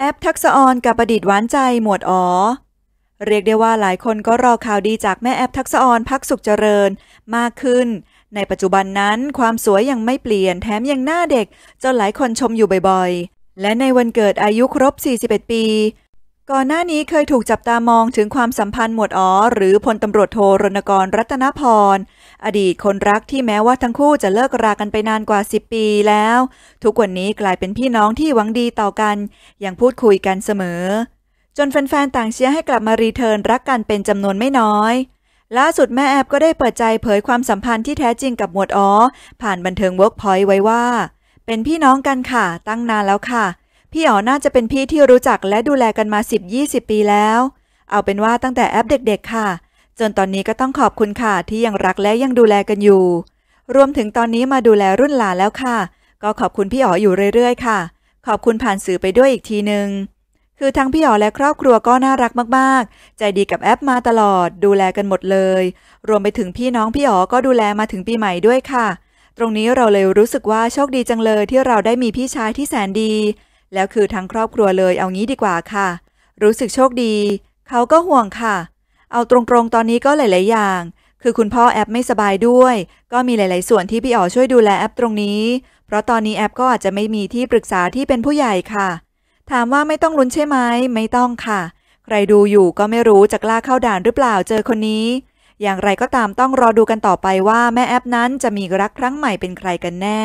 แอปทักษอรกับประดิษฐ์หวานใจหมวดอ๋อ เรียกได้ว่าหลายคนก็รอข่าวดีจากแม่แอปทักษอรพักสุขเจริญมากขึ้น ในปัจจุบันนั้น ความสวยยังไม่เปลี่ยนแถมยังหน้าเด็ก จนหลายคนชมอยู่บ่อย ๆ และในวันเกิดอายุครบ 41 ปี ก่อนหน้านี้เคยถูกจับตามองถึงความสัมพันธ์หมวดอ๋อหรือพลตำรวจโทรณกรรัตนพรอดีตคนรักที่แม้ว่าทั้งคู่จะเลิกรากันไปนานกว่า 10 ปีแล้ว ทุกวันนี้กลายเป็นพี่น้องที่หวังดีต่อกัน ยังพูดคุยกันเสมอ จนแฟนๆต่างเชียร์ให้กลับมารีเทิร์นรักกันเป็นจำนวนไม่น้อยล่าสุดแม่แอบก็ได้เปิดใจเผยความสัมพันธ์ที่แท้จริงกับหมวดอ๋อผ่านบันเทิงเวิร์กพอยต์ไว้ว่า เป็นพี่น้องกันค่ะ ตั้งนานแล้วค่ะ พี่อ๋อน่าจะเป็นพี่ที่รู้จักและดูแลกันมา 10-20 ปีแล้ว เอาเป็นว่าตั้งแต่แอปเด็กๆค่ะจนตอนนี้ก็ต้องขอบคุณค่ะที่ยังรักและยังดูแลกันอยู่ รวมถึงตอนนี้มาดูแลรุ่นหลานแล้วค่ะ ก็ขอบคุณพี่อ๋ออยู่เรื่อยๆ ค่ะ ขอบคุณผ่านสื่อไปด้วยอีกทีหนึง่งคือทั้งพี่อ๋อและครอบครัวก็น่ารักมากๆ ใจดีกับแอปมาตลอด ดูแลกันหมดเลย รวมไปถึงพี่น้องพี่อ๋อก็ดูแลมาถึงปีใหม่ด้วยค่ะ ตรงนี้เราเลยรู้สึกว่าโชคดีจังเลยที่เราได้มีพี่ชายที่แสนดี แล้วคือทั้งครอบครัวเลยเอางี้ดีกว่าค่ะ รู้สึกโชคดีเขาก็ห่วงค่ะเอาตรงๆตอนนี้ก็หลาย ๆอย่าง คือคุณพ่อแอปไม่สบายด้วย ก็มีหลายๆส่วนที่พี่อ๋อช่วยดูแลแอปตรงนี้ เพราะตอนนี้แอปก็อาจจะไม่มีที่ปรึกษาที่เป็นผู้ใหญ่ค่ะ ถามว่าไม่ต้องลุ้นใช่ไหม ไม่ต้องค่ะ ใครดูอยู่ก็ไม่รู้จะกล้าเข้าด่านหรือเปล่าเจอคนนี้ อย่างไรก็ตามต้องรอดูกันต่อไปว่าแม่แอปนั้นจะมีรักครั้งใหม่เป็นใครกันแน่